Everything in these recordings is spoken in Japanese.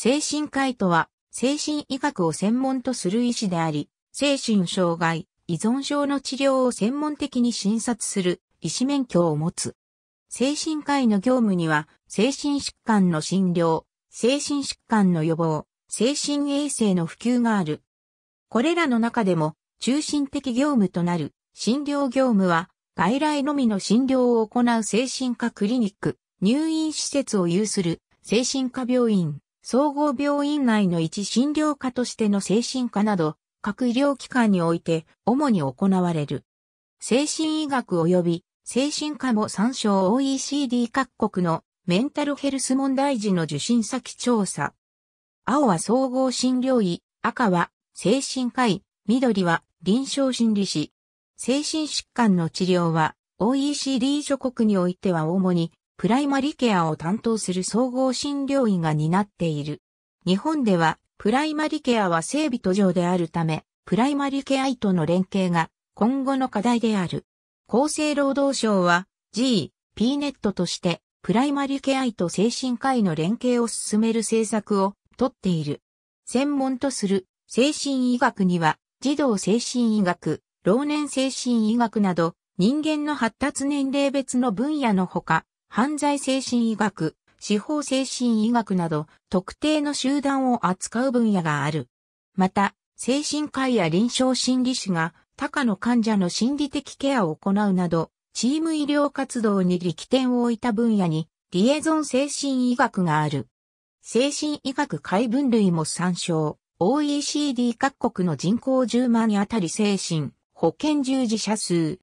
精神科医とは、精神医学を専門とする医師であり、精神障害、依存症の治療を専門的に診察する医師免許を持つ。精神科医の業務には、精神疾患の診療、精神疾患の予防、精神衛生の普及がある。これらの中でも、中心的業務となる診療業務は、外来のみの診療を行う精神科クリニック、入院施設を有する精神科病院、総合病院内の一診療科としての精神科など、各医療機関において主に行われる。精神医学及び精神科も参照 OECD 各国のメンタルヘルス問題時の受診先調査。青は総合診療医、赤は精神科医、緑は臨床心理士。精神疾患の治療は OECD 諸国においては主にプライマリケアを担当する総合診療医が担っている。日本では、プライマリケアは整備途上であるため、プライマリケア医との連携が今後の課題である。厚生労働省は G、p ネットとしてプライマリケア医と精神科医の連携を進める政策をとっている。専門とする精神医学には児童精神医学、老年精神医学など人間の発達年齢別の分野のほか犯罪精神医学、司法精神医学など特定の集団を扱う分野がある。また、精神科医や臨床心理士が他科の患者の心理的ケアを行うなど、チーム医療活動に力点を置いた分野に、リエゾン精神医学がある。精神医学解分類も参照。OECD 各国の人口10万にあたり精神、保健従事者数。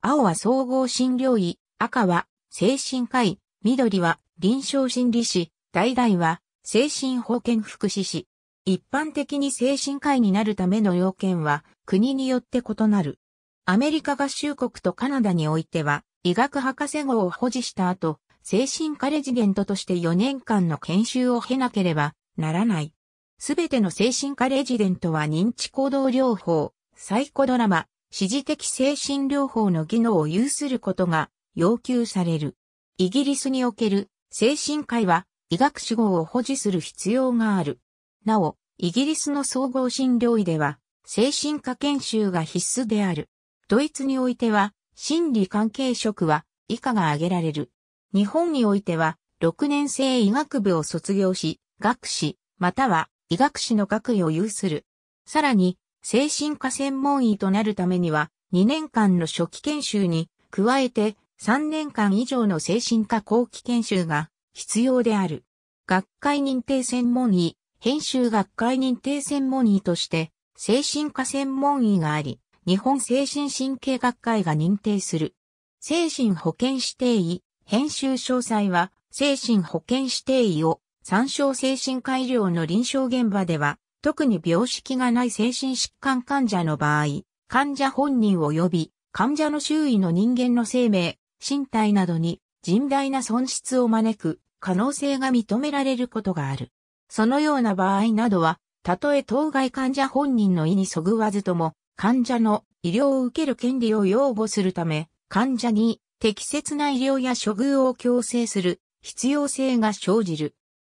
青は総合診療医、赤は精神科医、緑は臨床心理士、代々は精神保健福祉士。一般的に精神科医になるための要件は国によって異なる。アメリカ合衆国とカナダにおいては医学博士号を保持した後、精神科レジデントとして4年間の研修を経なければならない。すべての精神科レジデントは認知行動療法、サイコドラマ、指示的精神療法の技能を有することが要求される。イギリスにおける精神科医は医学主語を保持する必要がある。なお、イギリスの総合診療医では精神科研修が必須である。ドイツにおいては心理関係職は以下が挙げられる。日本においては6年生医学部を卒業し、学士、または医学士の学位を有する。さらに、精神科専門医となるためには、2年間の初期研修に、加えて3年間以上の精神科後期研修が必要である。学会認定専門医、編集学会認定専門医として、精神科専門医があり、日本精神神経学会が認定する。精神保健指定医、編集詳細は、精神保健指定医を、参照精神科医療の臨床現場では、特に病識がない精神疾患患者の場合、患者本人及び患者の周囲の人間の生命、身体などに甚大な損失を招く可能性が認められることがある。そのような場合などは、たとえ当該患者本人の意にそぐわずとも、患者の医療を受ける権利を擁護するため、患者に適切な医療や処遇を強制する必要性が生じる。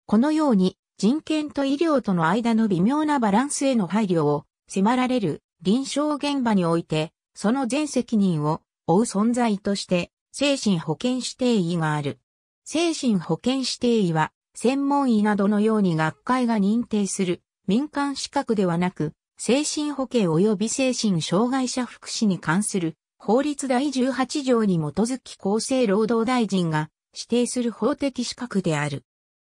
このように人権と医療との間の微妙なバランスへの配慮を迫られる臨床現場において、その全責任を負う存在として精神保健指定医がある。精神保健指定医は、専門医などのように学会が認定する民間資格ではなく、精神保健及び精神障害者福祉に関する法律第18条に基づき厚生労働大臣が指定する法的資格である。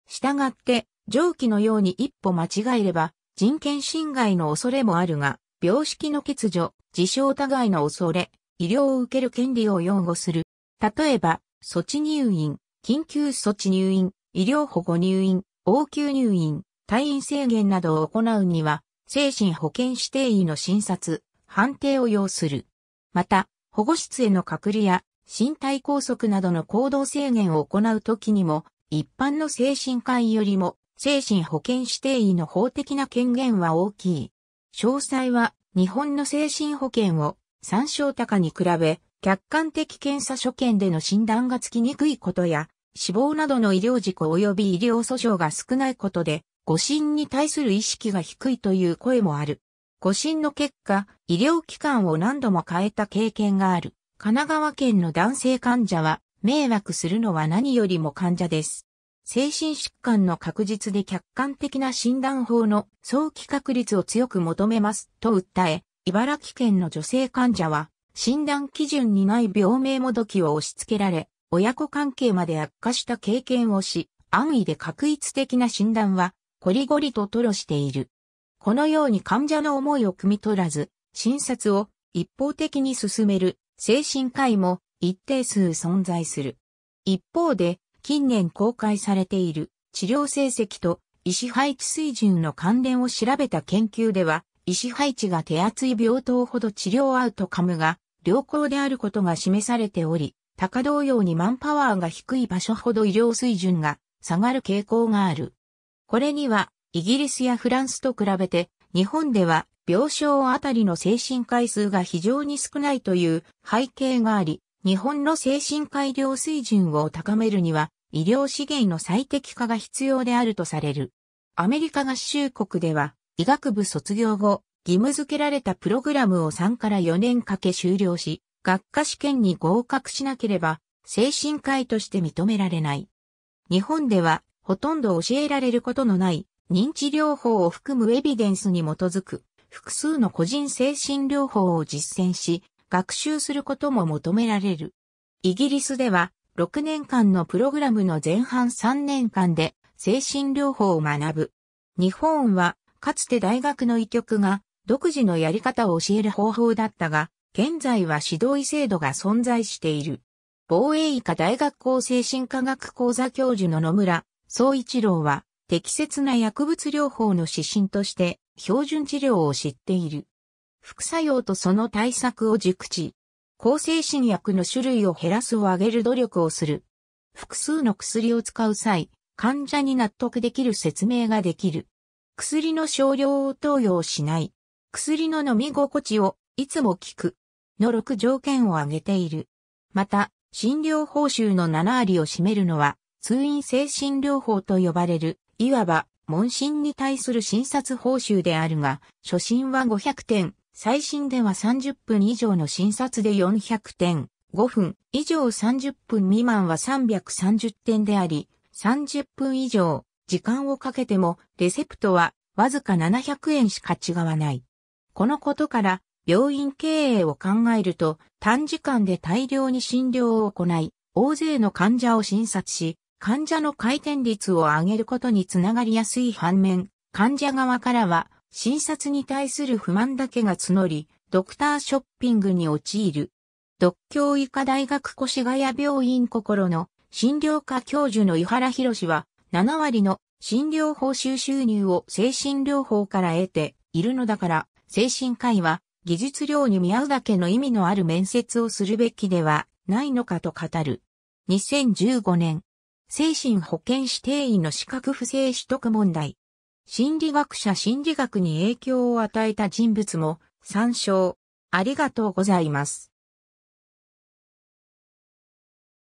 したがって、上記のように一歩間違えれば人権侵害の恐れもあるが、病識の欠如、自傷互いの恐れ、医療を受ける権利を擁護する例えば、措置入院、緊急措置入院、医療保護入院、応急入院、退院制限などを行うには、精神保健指定医の診察、判定を要する。また、保護室への隔離や身体拘束などの行動制限を行うときにも、一般の精神科医よりも精神保健指定医の法的な権限は大きい。詳細は日本の精神保険を参照高に比べ客観的検査所見での診断がつきにくいことや、死亡などの医療事故及び医療訴訟が少ないことで、誤診に対する意識が低いという声もある。誤診の結果、医療機関を何度も変えた経験がある。神奈川県の男性患者は、迷惑するのは何よりも患者です。精神疾患の確実で客観的な診断法の早期確率を強く求めますと訴え、茨城県の女性患者は診断基準にない病名もどきを押し付けられ、親子関係まで悪化した経験をし、安易で確一的な診断は、こりごりと吐露している。このように患者の思いを汲み取らず、診察を一方的に進める精神科医も一定数存在する。一方で、近年公開されている治療成績と医師配置水準の関連を調べた研究では、医師配置が手厚い病棟ほど治療アウトカムが良好であることが示されており、高同様にマンパワーが低い場所ほど医療水準が下がる傾向がある。これには、イギリスやフランスと比べて、日本では病床あたりの精神回数が非常に少ないという背景があり、日本の精神科医療水準を高めるには、医療資源の最適化が必要であるとされる。アメリカ合衆国では、医学部卒業後、義務付けられたプログラムを3から4年かけ修了し、学科試験に合格しなければ、精神科医として認められない。日本では、ほとんど教えられることのない、認知療法を含むエビデンスに基づく、複数の個人精神療法を実践し、学習することも求められる。イギリスでは、6年間のプログラムの前半3年間で、精神療法を学ぶ。日本は、かつて大学の医局が独自のやり方を教える方法だったが、現在は指導医制度が存在している。防衛医科大学校精神科学講座教授の野村総一郎は、適切な薬物療法の指針として、標準治療を知っている。副作用とその対策を熟知。抗精神薬の種類を減らすを上げる努力をする。複数の薬を使う際、患者に納得できる説明ができる。薬の少量を投与しない。薬の飲み心地をいつも聞く。の6条件を挙げている。また、診療報酬の7割を占めるのは、通院精神療法と呼ばれる、いわば、問診に対する診察報酬であるが、初診は500点、最新では30分以上の診察で400点、5分以上30分未満は330点であり、30分以上、時間をかけてもレセプトはわずか700円しか違わない。このことから病院経営を考えると短時間で大量に診療を行い、大勢の患者を診察し、患者の回転率を上げることにつながりやすい反面、患者側からは診察に対する不満だけが募り、ドクターショッピングに陥る。独協医科大学越谷病院心の診療科教授の井原博士は、7割の診療報酬収入を精神療法から得ているのだから、精神科医は技術量に見合うだけの意味のある面接をするべきではないのかと語る。2015年、精神保健指定員の資格不正取得問題。心理学者心理学に影響を与えた人物も参照。ありがとうございます。